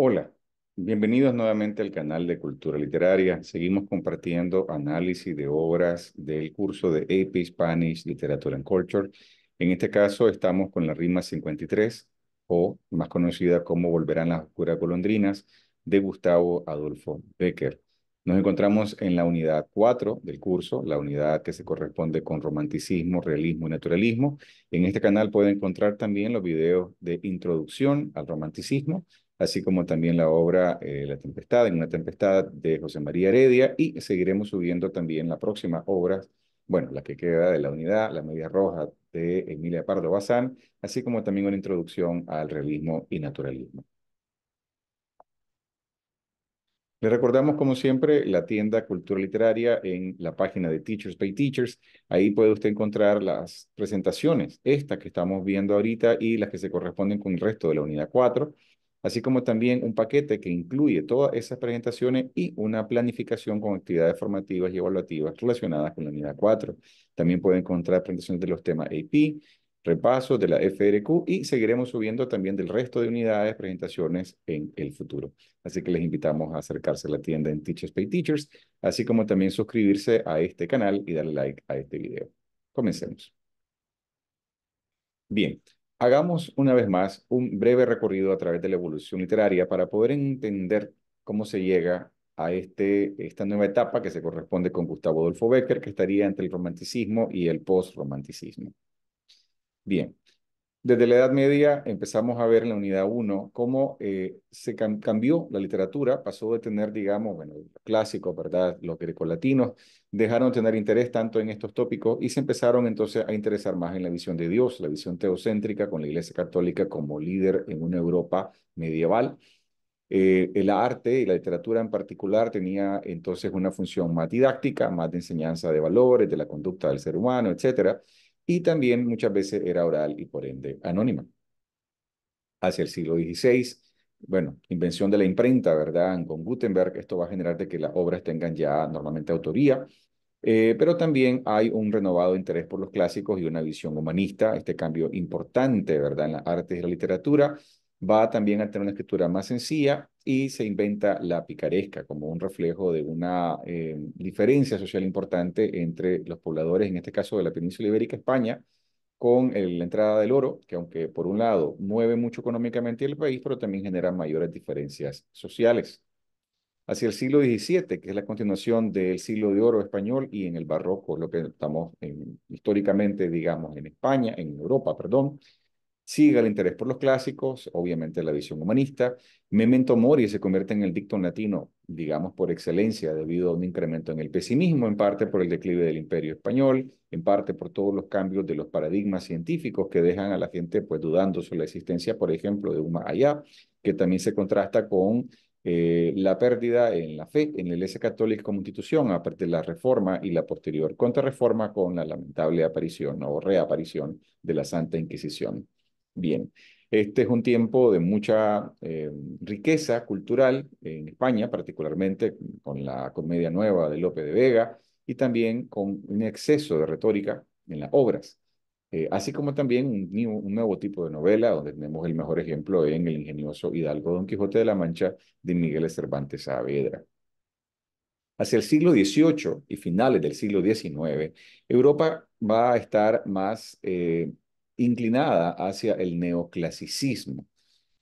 Hola, bienvenidos nuevamente al canal de Cultura Literaria. Seguimos compartiendo análisis de obras del curso de AP Spanish Literature and Culture. En este caso estamos con la rima 53 o más conocida como Volverán las oscuras golondrinas de Gustavo Adolfo Becker. Nos encontramos en la unidad 4 del curso, la unidad que se corresponde con romanticismo, realismo y naturalismo. En este canal puede encontrar también los videos de introducción al romanticismo así como también la obra eh, La Tempestad, en una tempestad de José María Heredia, y seguiremos subiendo también la próxima obra, bueno, la que queda de la unidad, La Media Roja de Emilia Pardo Bazán, así como también una introducción al realismo y naturalismo. Le recordamos, como siempre, la tienda Cultura Literaria en la página de Teachers Pay Teachers. Ahí puede usted encontrar las presentaciones, estas que estamos viendo ahorita y las que se corresponden con el resto de la unidad 4 así como también un paquete que incluye todas esas presentaciones y una planificación con actividades formativas y evaluativas relacionadas con la unidad 4. También pueden encontrar presentaciones de los temas AP, repasos de la FRQ y seguiremos subiendo también del resto de unidades presentaciones en el futuro. Así que les invitamos a acercarse a la tienda en Teachers Pay Teachers, así como también suscribirse a este canal y darle like a este video. Comencemos. Bien, Hagamos una vez más un breve recorrido a través de la evolución literaria para poder entender cómo se llega a este, esta nueva etapa que se corresponde con Gustavo Adolfo Becker, que estaría entre el romanticismo y el post-romanticismo. Bien, desde la Edad Media empezamos a ver en la unidad 1 cómo eh, se cambió la literatura, pasó de tener, digamos, bueno, clásico, ¿verdad? Los latinos, dejaron de tener interés tanto en estos tópicos y se empezaron entonces a interesar más en la visión de Dios, la visión teocéntrica con la Iglesia Católica como líder en una Europa medieval. Eh, el arte y la literatura en particular tenía entonces una función más didáctica, más de enseñanza de valores, de la conducta del ser humano, etcétera y también muchas veces era oral y por ende anónima. Hacia el siglo XVI, bueno, invención de la imprenta, ¿verdad? Con Gutenberg, esto va a generar de que las obras tengan ya normalmente autoría, eh, pero también hay un renovado interés por los clásicos y una visión humanista, este cambio importante, ¿verdad?, en las artes y la literatura, va también a tener una escritura más sencilla y se inventa la picaresca como un reflejo de una eh, diferencia social importante entre los pobladores, en este caso de la península ibérica, España, con la entrada del oro, que aunque por un lado mueve mucho económicamente el país, pero también genera mayores diferencias sociales. Hacia el siglo XVII, que es la continuación del siglo de oro español y en el barroco, lo que estamos históricamente, digamos, en España, en Europa, perdón, Siga el interés por los clásicos, obviamente la visión humanista. Memento Mori se convierte en el dicto latino, digamos por excelencia, debido a un incremento en el pesimismo, en parte por el declive del imperio español, en parte por todos los cambios de los paradigmas científicos que dejan a la gente pues dudando sobre la existencia, por ejemplo, de un allá, que también se contrasta con eh, la pérdida en la fe, en la Iglesia Católica como institución, aparte de la reforma y la posterior contrarreforma con la lamentable aparición o reaparición de la Santa Inquisición bien. Este es un tiempo de mucha eh, riqueza cultural en España, particularmente con la comedia nueva de Lope de Vega y también con un exceso de retórica en las obras, eh, así como también un, nuevo tipo de novela, donde tenemos el mejor ejemplo en el ingenioso Hidalgo Don Quijote de la Mancha de Miguel Cervantes Saavedra. Hacia el siglo XVIII y finales del siglo XIX, Europa va a estar más... Eh, inclinada hacia el neoclasicismo.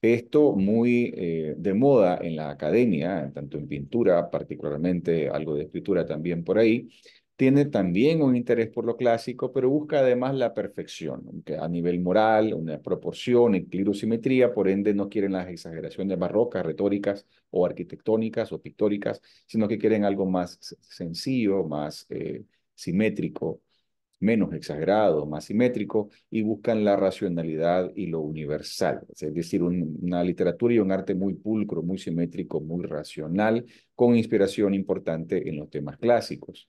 Esto muy eh, de moda en la academia, tanto en pintura, particularmente algo de escritura también por ahí, tiene también un interés por lo clásico, pero busca además la perfección, aunque a nivel moral, una proporción, simetría, por ende no quieren las exageraciones barrocas, retóricas o arquitectónicas o pictóricas, sino que quieren algo más sencillo, más eh, simétrico, menos exagerado, más simétrico, y buscan la racionalidad y lo universal, es decir, una literatura y un arte muy pulcro, muy simétrico, muy racional, con inspiración importante en los temas clásicos.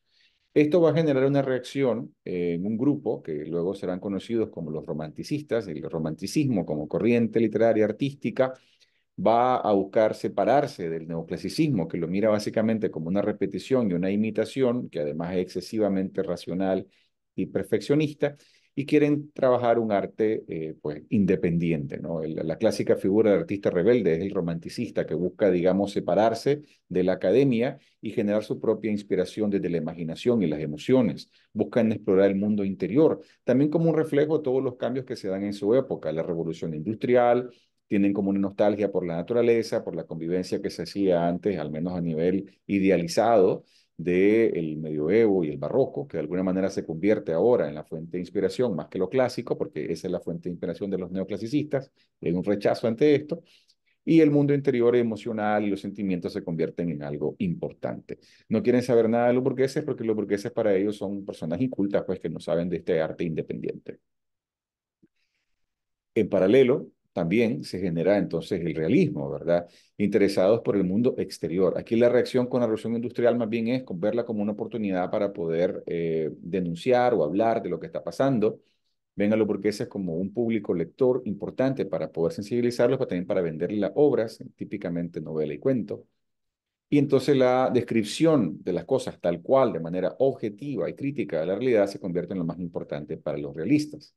Esto va a generar una reacción eh, en un grupo que luego serán conocidos como los romanticistas, el romanticismo como corriente literaria artística, va a buscar separarse del neoclasicismo, que lo mira básicamente como una repetición y una imitación, que además es excesivamente racional y perfeccionista y quieren trabajar un arte eh, pues, independiente. ¿no? la clásica figura de artista rebelde es el romanticista que busca, digamos, separarse de la academia y generar su propia inspiración desde la imaginación y las emociones. Buscan explorar el mundo interior, también como un reflejo de todos los cambios que se dan en su época, la revolución industrial, tienen como una nostalgia por la naturaleza, por la convivencia que se hacía antes, al menos a nivel idealizado, del medioevo y el barroco, que de alguna manera se convierte ahora en la fuente de inspiración más que lo clásico, porque esa es la fuente de inspiración de los neoclasicistas, hay un rechazo ante esto, y el mundo interior emocional y los sentimientos se convierten en algo importante. No quieren saber nada de los burgueses porque los burgueses para ellos son personas incultas, pues que no saben de este arte independiente. En paralelo, también se genera entonces el realismo, ¿verdad? Interesados por el mundo exterior. Aquí la reacción con la revolución industrial más bien es verla como una oportunidad para poder eh, denunciar o hablar de lo que está pasando. Ven a los burgueses como un público lector importante para poder sensibilizarlos, pero también para venderle las obras, típicamente novela y cuento. Y entonces la descripción de las cosas tal cual, de manera objetiva y crítica de la realidad, se convierte en lo más importante para los realistas.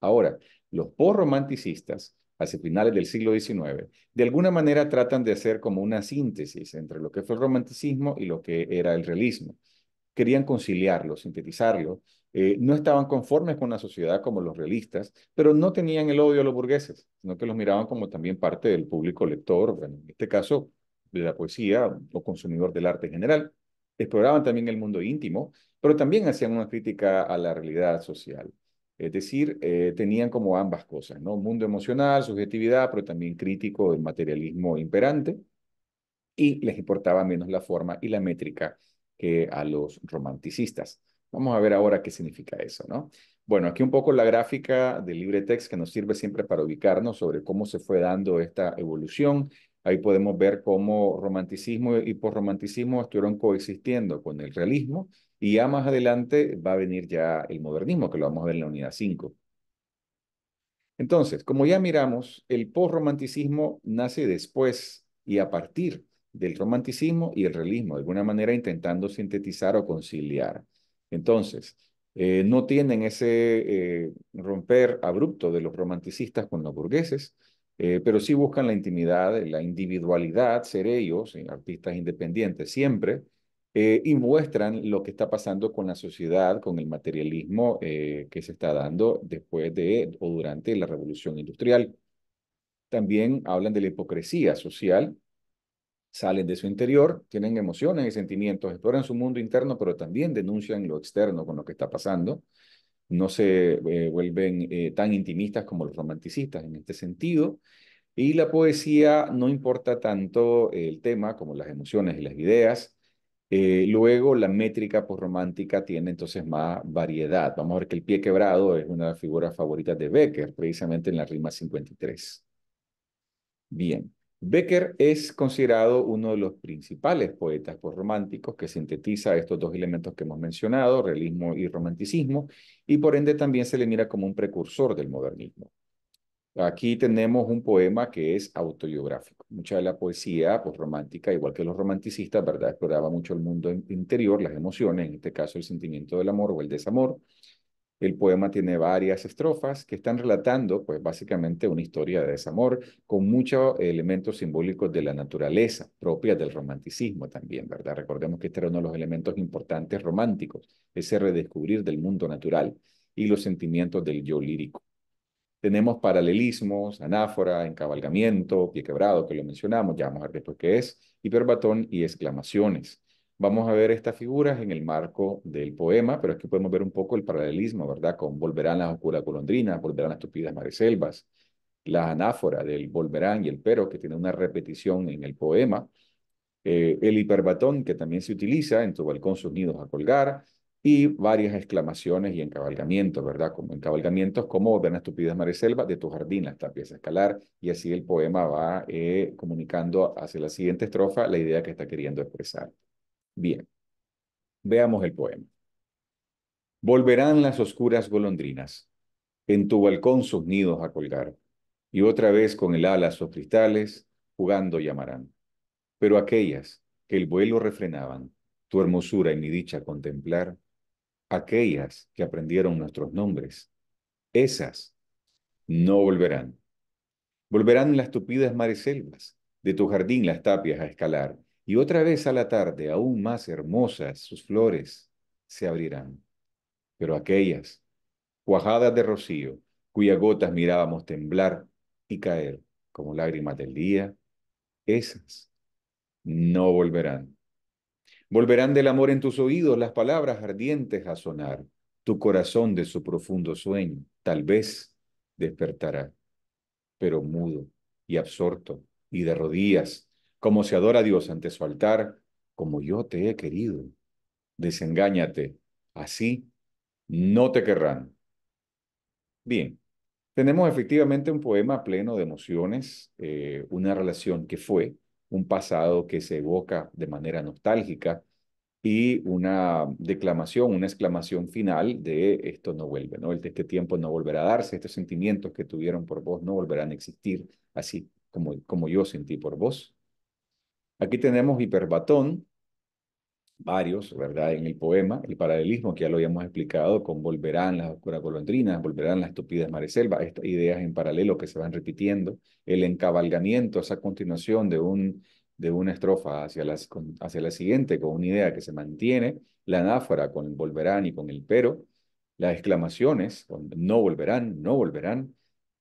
Ahora, los posromanticistas hacia finales del siglo XIX, de alguna manera tratan de hacer como una síntesis entre lo que fue el romanticismo y lo que era el realismo. Querían conciliarlo, sintetizarlo. Eh, no estaban conformes con la sociedad como los realistas, pero no tenían el odio a los burgueses, sino que los miraban como también parte del público lector, en este caso de la poesía o consumidor del arte en general. Exploraban también el mundo íntimo, pero también hacían una crítica a la realidad social. Es decir, eh, tenían como ambas cosas, ¿no? Mundo emocional, subjetividad, pero también crítico del materialismo imperante, y les importaba menos la forma y la métrica que a los romanticistas. Vamos a ver ahora qué significa eso, ¿no? Bueno, aquí un poco la gráfica del text que nos sirve siempre para ubicarnos sobre cómo se fue dando esta evolución. Ahí podemos ver cómo romanticismo y posromanticismo estuvieron coexistiendo con el realismo y ya más adelante va a venir ya el modernismo, que lo vamos a ver en la unidad 5. Entonces, como ya miramos, el posromanticismo nace después y a partir del romanticismo y el realismo, de alguna manera intentando sintetizar o conciliar. Entonces, eh, no tienen ese eh, romper abrupto de los romanticistas con los burgueses, eh, pero sí buscan la intimidad, la individualidad, ser ellos, artistas independientes siempre, eh, y muestran lo que está pasando con la sociedad, con el materialismo eh, que se está dando después de o durante la revolución industrial. También hablan de la hipocresía social, salen de su interior, tienen emociones y sentimientos, exploran su mundo interno, pero también denuncian lo externo con lo que está pasando. No se eh, vuelven tan intimistas como los romanticistas en este sentido. Y la poesía no importa tanto el tema como las emociones y las ideas eh, luego, la métrica postromántica tiene entonces más variedad. Vamos a ver que el pie quebrado es una de las figuras favoritas de Becker, precisamente en la rima 53. Bien. Becker es considerado uno de los principales poetas postrománticos que sintetiza estos dos elementos que hemos mencionado, realismo y romanticismo, y por ende también se le mira como un precursor del modernismo. Aquí tenemos un poema que es autobiográfico. Mucha de la poesía pues, romántica, igual que los romanticistas, ¿verdad? exploraba mucho el mundo interior, las emociones, en este caso el sentimiento del amor o el desamor. El poema tiene varias estrofas que están relatando, pues básicamente, una historia de desamor con muchos elementos simbólicos de la naturaleza, propia del romanticismo también, ¿verdad? Recordemos que este era uno de los elementos importantes románticos, ese redescubrir del mundo natural y los sentimientos del yo lírico. Tenemos paralelismos, anáfora, encabalgamiento, pie quebrado, que lo mencionamos, ya vamos a ver después qué es, hiperbatón y exclamaciones. Vamos a ver estas figuras en el marco del poema, pero es que podemos ver un poco el paralelismo, ¿verdad? Con volverán las oscuras colondrinas, volverán las tupidas mareselvas, la anáfora del volverán y el pero, que tiene una repetición en el poema, eh, el hiperbatón, que también se utiliza en tu balcón sus nidos a colgar, y varias exclamaciones y encabalgamientos, ¿verdad? Como encabalgamientos, como ven mares selvas de tu jardín hasta pieza escalar, y así el poema va eh, comunicando hacia la siguiente estrofa la idea que está queriendo expresar. Bien, veamos el poema. Volverán las oscuras golondrinas, en tu balcón sus nidos a colgar, y otra vez con el ala sus cristales, jugando llamarán. Pero aquellas que el vuelo refrenaban, tu hermosura y mi dicha contemplar, aquellas que aprendieron nuestros nombres. Esas no volverán. Volverán las tupidas selvas, de tu jardín las tapias a escalar, y otra vez a la tarde, aún más hermosas, sus flores se abrirán. Pero aquellas, cuajadas de rocío, cuyas gotas mirábamos temblar y caer como lágrimas del día, esas no volverán. Volverán del amor en tus oídos las palabras ardientes a sonar, tu corazón de su profundo sueño, tal vez despertará, pero mudo y absorto y de rodillas, como se adora a Dios ante su altar, como yo te he querido. Desengáñate, así no te querrán. Bien, tenemos efectivamente un poema pleno de emociones, eh, una relación que fue, un pasado que se evoca de manera nostálgica y una declamación, una exclamación final de esto no vuelve, ¿no? Este, este tiempo no volverá a darse, estos sentimientos que tuvieron por vos no volverán a existir, así como, como yo sentí por vos. Aquí tenemos hiperbatón, varios, ¿verdad? En el poema, el paralelismo, que ya lo habíamos explicado, con volverán las oscuras golondrinas, volverán las estúpidas mareselvas, estas ideas en paralelo que se van repitiendo, el encabalgamiento, esa continuación de, un, de una estrofa hacia, las, hacia la siguiente, con una idea que se mantiene, la anáfora con volverán y con el pero, las exclamaciones con no volverán, no volverán,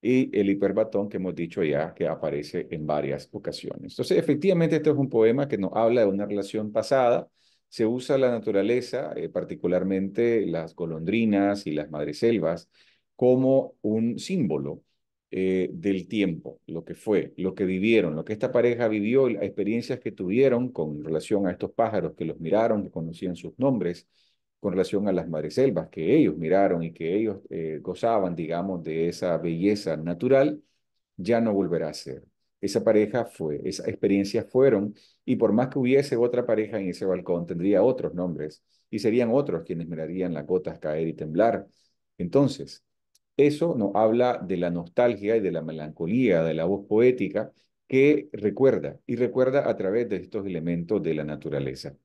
y el hiperbatón que hemos dicho ya que aparece en varias ocasiones. Entonces, efectivamente, este es un poema que nos habla de una relación pasada, se usa la naturaleza, eh, particularmente las golondrinas y las madreselvas, como un símbolo eh, del tiempo, lo que fue, lo que vivieron, lo que esta pareja vivió, las experiencias que tuvieron con relación a estos pájaros que los miraron, que conocían sus nombres, con relación a las madreselvas que ellos miraron y que ellos eh, gozaban, digamos, de esa belleza natural, ya no volverá a ser esa pareja fue, esas experiencias fueron, y por más que hubiese otra pareja en ese balcón, tendría otros nombres, y serían otros quienes mirarían las gotas caer y temblar. Entonces, eso nos habla de la nostalgia y de la melancolía, de la voz poética que recuerda, y recuerda a través de estos elementos de la naturaleza.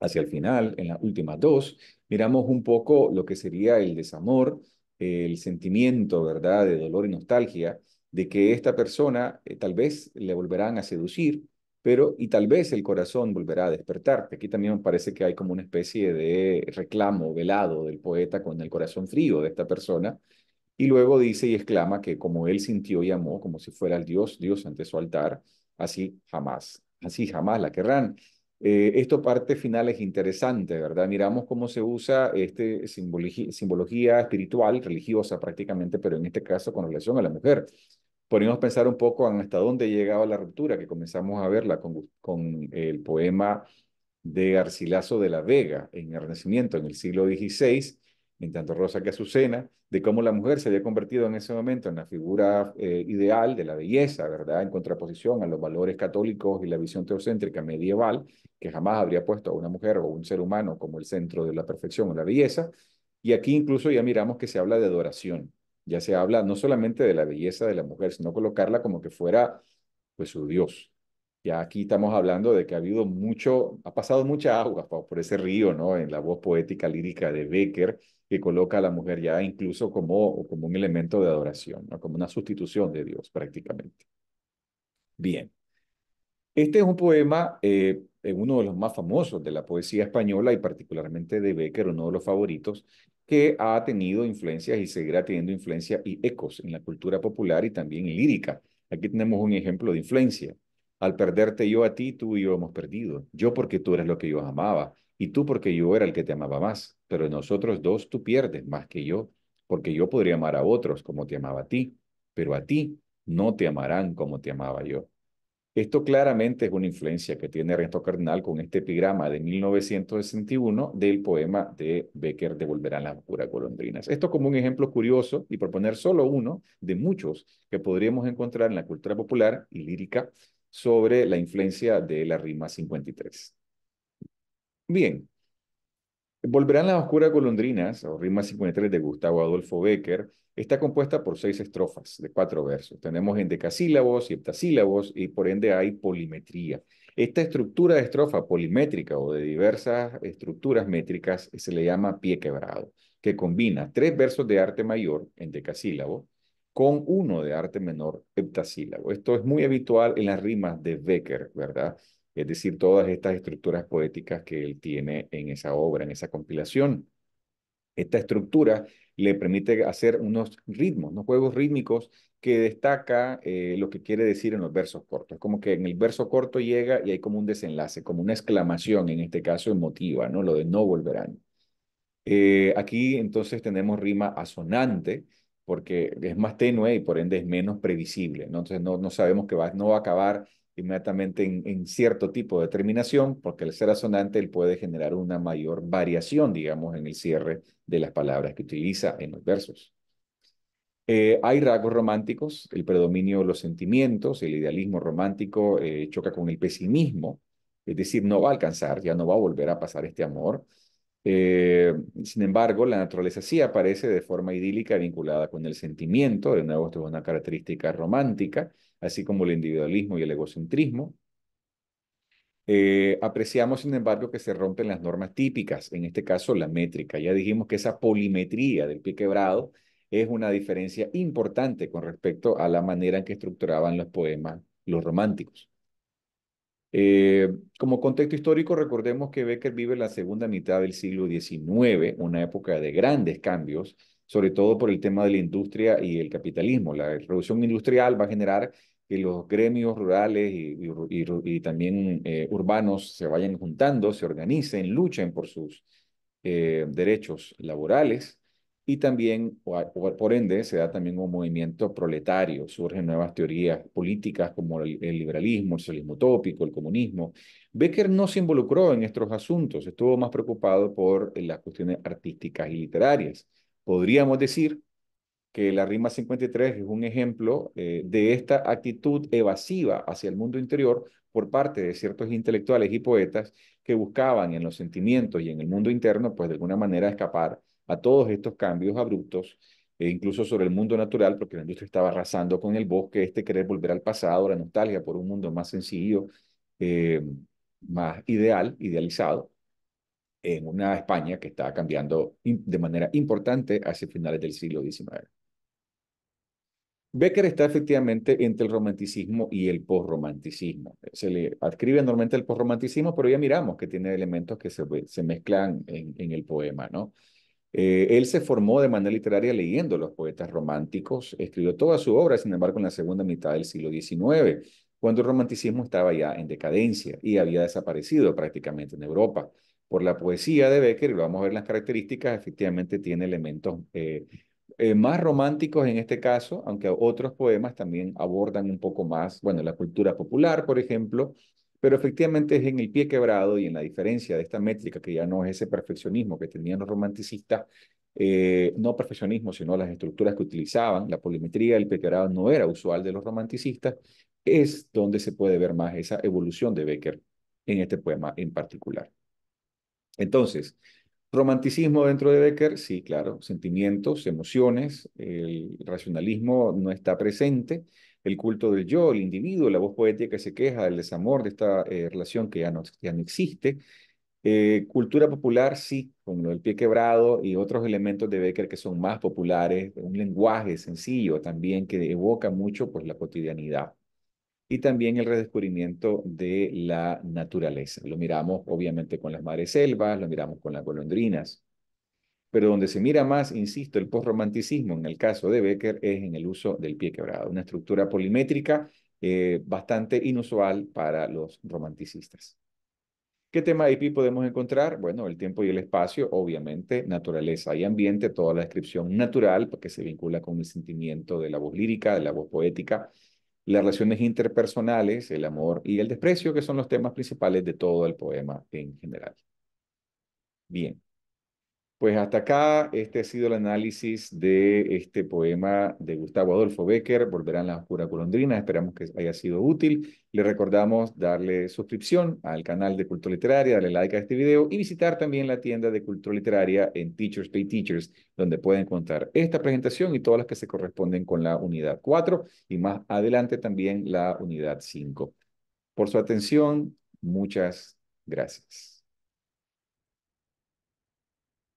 Hacia el final, en las últimas dos, miramos un poco lo que sería el desamor, el sentimiento, ¿verdad?, de dolor y nostalgia, de que esta persona eh, tal vez le volverán a seducir, pero y tal vez el corazón volverá a despertar. Aquí también parece que hay como una especie de reclamo velado del poeta con el corazón frío de esta persona. Y luego dice y exclama que como él sintió y amó, como si fuera el Dios, Dios ante su altar, así jamás, así jamás la querrán. Eh, esto parte final es interesante, ¿verdad? Miramos cómo se usa este simbología espiritual, religiosa prácticamente, pero en este caso con relación a la mujer ponemos a pensar un poco en hasta dónde llegaba la ruptura, que comenzamos a verla con, el poema de Garcilaso de la Vega en el Renacimiento, en el siglo XVI, en tanto Rosa que Azucena, de cómo la mujer se había convertido en ese momento en la figura eh, ideal de la belleza, ¿verdad? En contraposición a los valores católicos y la visión teocéntrica medieval, que jamás habría puesto a una mujer o un ser humano como el centro de la perfección o la belleza. Y aquí incluso ya miramos que se habla de adoración, ya se habla no solamente de la belleza de la mujer, sino colocarla como que fuera pues su Dios. Ya aquí estamos hablando de que ha habido mucho, ha pasado mucha agua por ese río, ¿no? En la voz poética lírica de Becker, que coloca a la mujer ya incluso como, como un elemento de adoración, como una sustitución de Dios prácticamente. Bien. Este es un poema, eh, eh, uno de los más famosos de la poesía española y particularmente de Becker, uno de los favoritos, que ha tenido influencias y seguirá teniendo influencia y ecos en la cultura popular y también lírica. Aquí tenemos un ejemplo de influencia. Al perderte yo a ti, tú y yo hemos perdido. Yo porque tú eres lo que yo amaba y tú porque yo era el que te amaba más. Pero nosotros dos tú pierdes más que yo, porque yo podría amar a otros como te amaba a ti, pero a ti no te amarán como te amaba yo. Esto claramente es una influencia que tiene Resto Cardenal con este epigrama de 1961 del poema de Becker, Devolverán las puras golondrinas. Esto como un ejemplo curioso y por poner solo uno de muchos que podríamos encontrar en la cultura popular y lírica sobre la influencia de la rima 53. Bien, Volverán las oscuras golondrinas, o Rimas 53 de Gustavo Adolfo Becker, está compuesta por seis estrofas de cuatro versos. Tenemos endecasílabos y heptasílabos y por ende hay polimetría. Esta estructura de estrofa polimétrica o de diversas estructuras métricas se le llama pie quebrado, que combina tres versos de arte mayor, endecasílabo, con uno de arte menor, heptasílabo. Esto es muy habitual en las rimas de Becker, ¿verdad? es decir, todas estas estructuras poéticas que él tiene en esa obra, en esa compilación. Esta estructura le permite hacer unos ritmos, unos juegos rítmicos que destaca eh, lo que quiere decir en los versos cortos. Es como que en el verso corto llega y hay como un desenlace, como una exclamación, en este caso emotiva, ¿no? Lo de no volverán. Eh, aquí entonces tenemos rima asonante, porque es más tenue y por ende es menos previsible, Entonces no, no sabemos que va, no va a acabar inmediatamente en, cierto tipo de terminación, porque el ser asonante él puede generar una mayor variación, digamos, en el cierre de las palabras que utiliza en los versos. Eh, hay rasgos románticos, el predominio de los sentimientos, el idealismo romántico eh, choca con el pesimismo, es decir, no va a alcanzar, ya no va a volver a pasar este amor. Eh, sin embargo, la naturaleza sí aparece de forma idílica vinculada con el sentimiento, de nuevo esto es una característica romántica, así como el individualismo y el egocentrismo. Eh, apreciamos, sin embargo, que se rompen las normas típicas, en este caso la métrica. Ya dijimos que esa polimetría del pie quebrado es una diferencia importante con respecto a la manera en que estructuraban los poemas los románticos. Eh, como contexto histórico, recordemos que Becker vive la segunda mitad del siglo XIX, una época de grandes cambios sobre todo por el tema de la industria y el capitalismo. La revolución industrial va a generar que los gremios rurales y, también eh, urbanos se vayan juntando, se organicen, luchen por sus eh, derechos laborales y también, por, ende, se da también un movimiento proletario, surgen nuevas teorías políticas como el, el liberalismo, el socialismo utópico, el comunismo. Becker no se involucró en estos asuntos, estuvo más preocupado por las cuestiones artísticas y literarias. Podríamos decir que la rima 53 es un ejemplo eh, de esta actitud evasiva hacia el mundo interior por parte de ciertos intelectuales y poetas que buscaban en los sentimientos y en el mundo interno, pues de alguna manera escapar a todos estos cambios abruptos, e incluso sobre el mundo natural, porque la industria estaba arrasando con el bosque, este querer volver al pasado, la nostalgia por un mundo más sencillo, eh, más ideal, idealizado en una España que estaba cambiando de manera importante hacia finales del siglo XIX. Becker está efectivamente entre el romanticismo y el posromanticismo. Se le adscribe normalmente el posromanticismo, pero ya miramos que tiene elementos que se, mezclan en, el poema, ¿no? Eh, él se formó de manera literaria leyendo los poetas románticos, escribió toda su obra, sin embargo, en la segunda mitad del siglo XIX, cuando el romanticismo estaba ya en decadencia y había desaparecido prácticamente en Europa por la poesía de Becker, y lo vamos a ver las características, efectivamente tiene elementos eh, eh, más románticos en este caso, aunque otros poemas también abordan un poco más, bueno, la cultura popular, por ejemplo, pero efectivamente es en el pie quebrado y en la diferencia de esta métrica, que ya no es ese perfeccionismo que tenían los romanticistas, eh, no perfeccionismo, sino las estructuras que utilizaban, la polimetría, del pie quebrado no era usual de los romanticistas, es donde se puede ver más esa evolución de Becker en este poema en particular. Entonces, romanticismo dentro de Becker, sí, claro, sentimientos, emociones, el racionalismo no está presente, el culto del yo, el individuo, la voz poética que se queja, del desamor de esta eh, relación que ya no, ya existe. Eh, cultura popular, sí, con lo del pie quebrado y otros elementos de Becker que son más populares, un lenguaje sencillo también que evoca mucho pues, la cotidianidad y también el redescubrimiento de la naturaleza. Lo miramos obviamente con las mares selvas, lo miramos con las golondrinas, pero donde se mira más, insisto, el posromanticismo en el caso de Becker es en el uso del pie quebrado, una estructura polimétrica eh, bastante inusual para los romanticistas. ¿Qué tema de IP podemos encontrar? Bueno, el tiempo y el espacio, obviamente, naturaleza y ambiente, toda la descripción natural, porque se vincula con el sentimiento de la voz lírica, de la voz poética, las relaciones interpersonales, el amor y el desprecio, que son los temas principales de todo el poema en general. Bien. Pues hasta acá, este ha sido el análisis de este poema de Gustavo Adolfo Becker, Volverán las oscuras golondrina. Esperamos que haya sido útil. Le recordamos darle suscripción al canal de Cultura Literaria, darle like a este video y visitar también la tienda de Cultura Literaria en Teachers Pay Teachers, donde pueden encontrar esta presentación y todas las que se corresponden con la unidad 4 y más adelante también la unidad 5. Por su atención, muchas gracias.